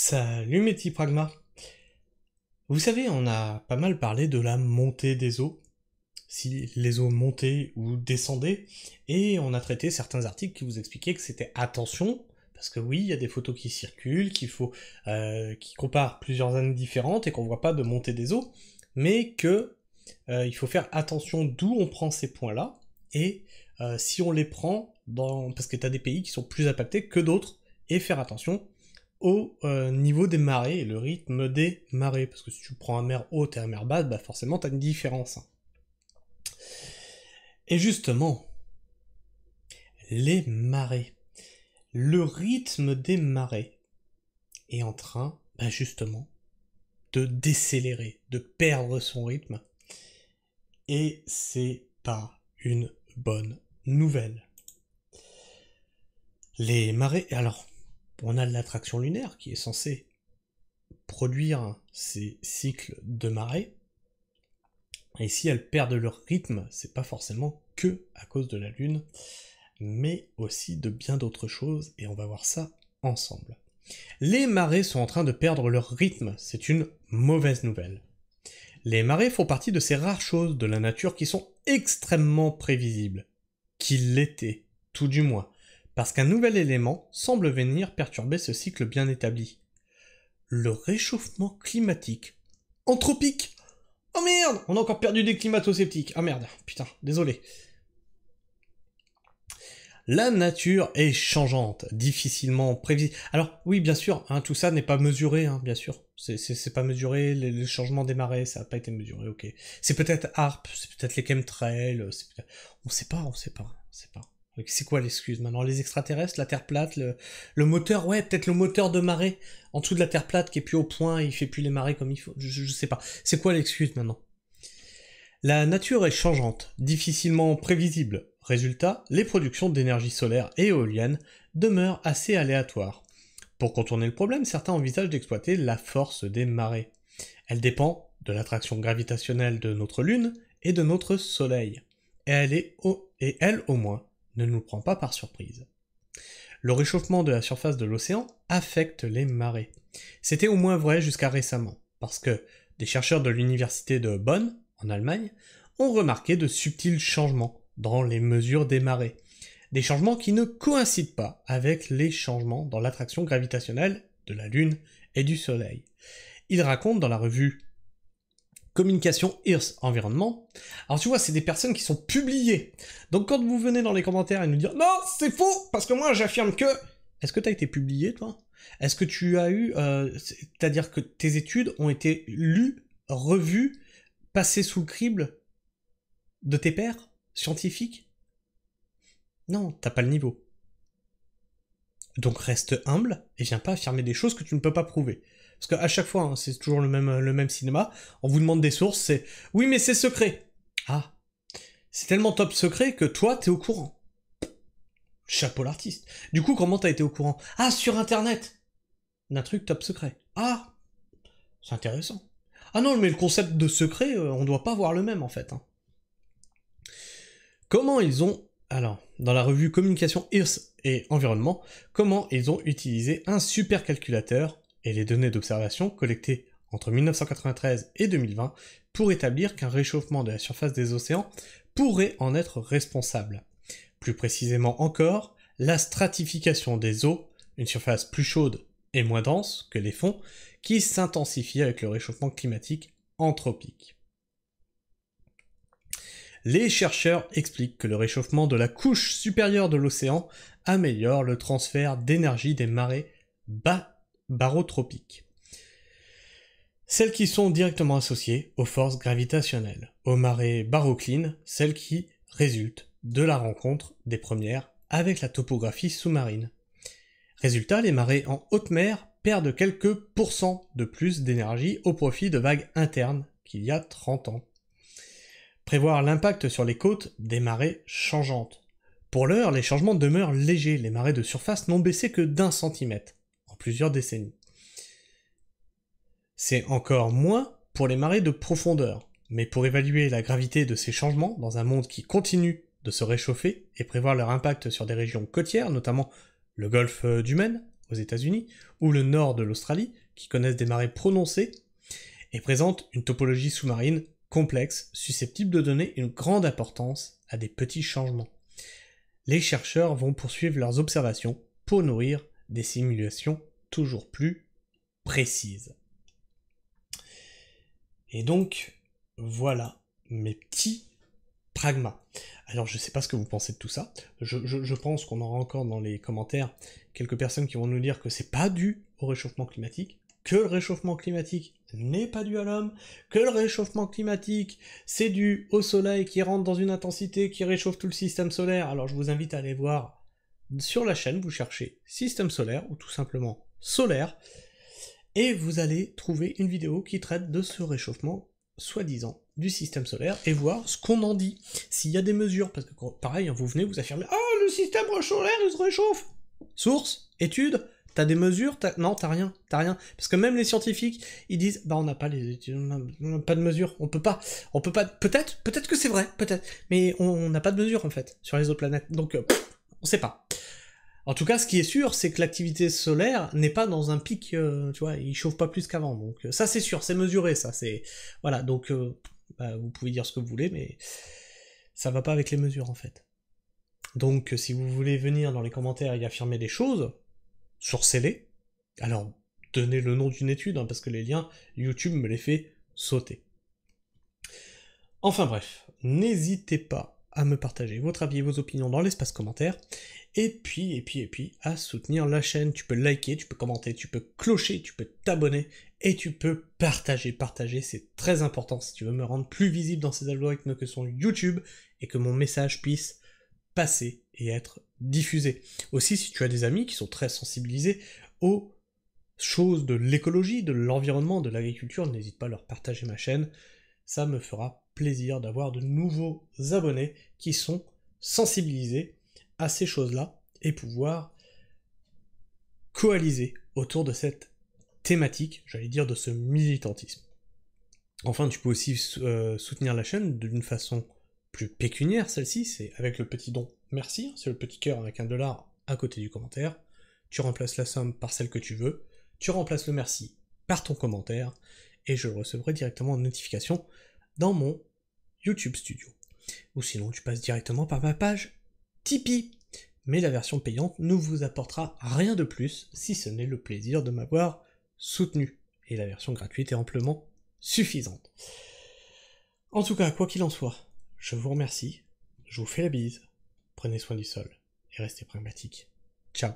Salut mes petits Vous savez, on a pas mal parlé de la montée des eaux, si les eaux montaient ou descendaient, et on a traité certains articles qui vous expliquaient que c'était attention, parce que oui, il y a des photos qui circulent, qu'il faut, euh, qui comparent plusieurs années différentes et qu'on voit pas de montée des eaux, mais que euh, il faut faire attention d'où on prend ces points-là, et euh, si on les prend dans, parce que tu des pays qui sont plus impactés que d'autres, et faire attention au euh, niveau des marées le rythme des marées. Parce que si tu prends un mer haute et un mer basse, bah forcément as une différence. Et justement, les marées, le rythme des marées est en train, bah, justement, de décélérer, de perdre son rythme. Et c'est pas une bonne nouvelle. Les marées, alors, on a l'attraction lunaire qui est censée produire ces cycles de marées. Et si elles perdent leur rythme, c'est pas forcément que à cause de la Lune, mais aussi de bien d'autres choses, et on va voir ça ensemble. Les marées sont en train de perdre leur rythme, c'est une mauvaise nouvelle. Les marées font partie de ces rares choses de la nature qui sont extrêmement prévisibles, qu'il l'était, tout du moins, parce qu'un nouvel élément semble venir perturber ce cycle bien établi. Le réchauffement climatique. Anthropique Oh merde On a encore perdu des climato-sceptiques. Ah merde, putain, désolé. La nature est changeante, difficilement prévisible. Alors oui, bien sûr, hein, tout ça n'est pas mesuré, hein, bien sûr. C'est pas mesuré, le, changements changement des marées, ça n'a pas été mesuré, ok. C'est peut-être ARP, c'est peut-être les chemtrails, on euh, on sait pas, on sait pas, on sait pas. C'est quoi l'excuse maintenant Les extraterrestres, la Terre plate, le, moteur, ouais, peut-être le moteur de marée en dessous de la Terre plate qui est plus au point, et il fait plus les marées comme il faut. Je, je sais pas. C'est quoi l'excuse maintenant La nature est changeante, difficilement prévisible. Résultat, les productions d'énergie solaire et éolienne demeurent assez aléatoires. Pour contourner le problème, certains envisagent d'exploiter la force des marées. Elle dépend de l'attraction gravitationnelle de notre Lune et de notre Soleil. Et elle, est et elle au moins ne nous prend pas par surprise. Le réchauffement de la surface de l'océan affecte les marées. C'était au moins vrai jusqu'à récemment, parce que des chercheurs de l'université de Bonn, en Allemagne, ont remarqué de subtils changements dans les mesures des marées. Des changements qui ne coïncident pas avec les changements dans l'attraction gravitationnelle de la Lune et du Soleil. Ils racontent dans la revue communication Earth Environnement. Alors tu vois, c'est des personnes qui sont publiées. Donc quand vous venez dans les commentaires et nous dire non, c'est faux, parce que moi j'affirme que. Est-ce que tu as été publié toi Est-ce que tu as eu. Euh, c'est-à-dire que tes études ont été lues, revues, passées sous le crible de tes pères, scientifiques Non, t'as pas le niveau. Donc reste humble et viens pas affirmer des choses que tu ne peux pas prouver. Parce qu'à chaque fois, hein, c'est toujours le même, le même cinéma, on vous demande des sources, c'est oui mais c'est secret. Ah, c'est tellement top secret que toi t'es au courant. Chapeau l'artiste. Du coup, comment t'as été au courant Ah, sur internet D'un truc top secret. Ah C'est intéressant. Ah non, mais le concept de secret, euh, on doit pas voir le même en fait. Hein. Comment ils ont alors, dans la revue Communication Earth et Environnement, comment ils ont utilisé un supercalculateur et les données d'observation collectées entre 1993 et 2020 pour établir qu'un réchauffement de la surface des océans pourrait en être responsable. Plus précisément encore, la stratification des eaux, une surface plus chaude et moins dense que les fonds, qui s'intensifie avec le réchauffement climatique anthropique les chercheurs expliquent que le réchauffement de la couche supérieure de l'océan améliore le transfert d'énergie des marées bas barotropiques. Celles qui sont directement associées aux forces gravitationnelles, aux marées baroclines, celles qui résultent de la rencontre des premières avec la topographie sous-marine. Résultat, les marées en haute mer perdent quelques pourcents de plus d'énergie au profit de vagues internes qu'il y a 30 ans prévoir l'impact sur les côtes des marées changeantes. Pour l'heure, les changements demeurent légers, les marées de surface n'ont baissé que d'un centimètre en plusieurs décennies. C'est encore moins pour les marées de profondeur, mais pour évaluer la gravité de ces changements dans un monde qui continue de se réchauffer et prévoir leur impact sur des régions côtières, notamment le golfe du Maine aux États-Unis ou le nord de l'Australie, qui connaissent des marées prononcées et présentent une topologie sous-marine complexes susceptibles de donner une grande importance à des petits changements. Les chercheurs vont poursuivre leurs observations pour nourrir des simulations toujours plus précises. Et donc, voilà mes petits pragmas. Alors, je ne sais pas ce que vous pensez de tout ça. Je, pense qu'on aura encore dans les commentaires quelques personnes qui vont nous dire que c'est pas dû au réchauffement climatique que le réchauffement climatique n'est pas dû à l'homme, que le réchauffement climatique, c'est dû au soleil qui rentre dans une intensité qui réchauffe tout le système solaire. Alors je vous invite à aller voir sur la chaîne, vous cherchez système solaire ou tout simplement solaire, et vous allez trouver une vidéo qui traite de ce réchauffement soi-disant du système solaire et voir ce qu'on en dit, s'il y a des mesures, parce que pareil, hein, vous venez, vous affirmer « ah, oh, le système solaire, il se réchauffe. Source, étude, T'as des mesures Non, t'as rien. T'as rien. Parce que même les scientifiques, ils disent Bah, on n'a pas les pas de mesures. On peut pas. On peut pas. Peut-être peut-être que c'est vrai, peut-être. Mais on n'a pas de mesures, en fait, sur les autres planètes. Donc, on euh, ne on sait pas. En tout cas, ce qui est sûr, c'est que l'activité solaire n'est pas dans un pic, euh, tu vois, il chauffe pas plus qu'avant. Donc euh, ça, c'est sûr, c'est mesuré, ça, c'est voilà. Donc bah, vous pouvez dire ce que vous voulez, mais ça va pas avec les mesures en fait. Donc si vous voulez venir dans les commentaires et affirmer des choses, les Alors, donnez le nom d'une étude, hein, parce que les liens, YouTube me les fait sauter. Enfin bref, n'hésitez pas à me partager votre avis et vos opinions dans l'espace commentaire. Et puis, et puis, et puis, à soutenir la chaîne. Tu peux liker, tu peux commenter, tu peux clocher, tu peux t'abonner et tu peux partager. Partager, c'est très important si tu veux me rendre plus visible dans ces algorithmes que sont YouTube et que mon message puisse passer et être diffuser. Aussi, si tu as des amis qui sont très sensibilisés aux choses de l'écologie, de l'environnement, de l'agriculture, n'hésite pas à leur partager ma chaîne. Ça me fera plaisir d'avoir de nouveaux abonnés qui sont sensibilisés à ces choses-là et pouvoir coaliser autour de cette thématique, j'allais dire de ce militantisme. Enfin, tu peux aussi euh, soutenir la chaîne d'une façon plus pécuniaire, celle-ci, c'est avec le petit don merci, hein, c'est le petit cœur avec un dollar à côté du commentaire, tu remplaces la somme par celle que tu veux, tu remplaces le merci par ton commentaire, et je recevrai directement une notification dans mon YouTube Studio. Ou sinon, tu passes directement par ma page Tipeee. Mais la version payante ne vous apportera rien de plus si ce n'est le plaisir de m'avoir soutenu. Et la version gratuite est amplement suffisante. En tout cas, quoi qu'il en soit, je vous remercie, je vous fais la bise, Prenez soin du sol et restez pragmatique. Ciao